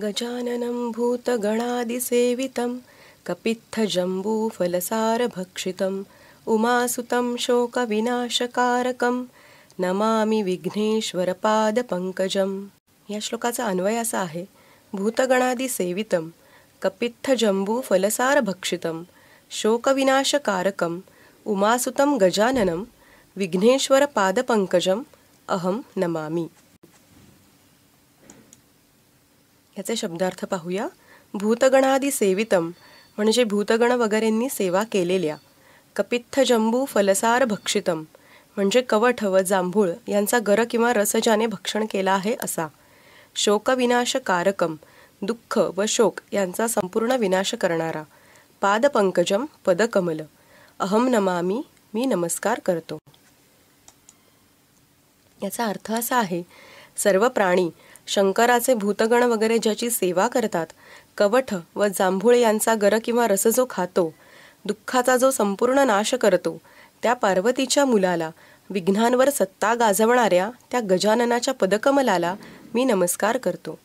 गजाननं भूतगणादिसेवितं कपित्थजम्बूफलसारभक्षितम् उमासुतं शोकविनाशकारकं नमामि विघ्नेश्वरपादपङ्कजं या श्लोकाचा अन्वय असा आहे भूतगणादिसेवितं कपित्थजम्बूफलसारभक्षितं शोकविनाशकारकं उमासुतं गजाननं विघ्नेश्वरपादपङ्कजम् अहं नमामि याचे शब्दार्थ पाहूया भूतगणादी सेवितम म्हणजे भूतगण वगैरेंनी सेवा केलेल्या कपित्थ जंबू फलसार भक्षितम म्हणजे कवठ व जांभूळ यांचा गर किंवा रसजाने भक्षण केला आहे असा शोकविनाश कारकम दुःख व शोक यांचा संपूर्ण विनाश करणारा पादपंकजम पदकमल अहम नमामी मी नमस्कार करतो याचा अर्थ असा आहे सर्व प्राणी शंकराचे भूतगण वगैरे ज्याची सेवा करतात कवठ व जांभूळ यांचा गर किंवा रस जो खातो दुःखाचा जो संपूर्ण नाश करतो त्या पार्वतीच्या मुलाला विघ्नांवर सत्ता गाजवणाऱ्या त्या गजाननाच्या पदकमलाला मी नमस्कार करतो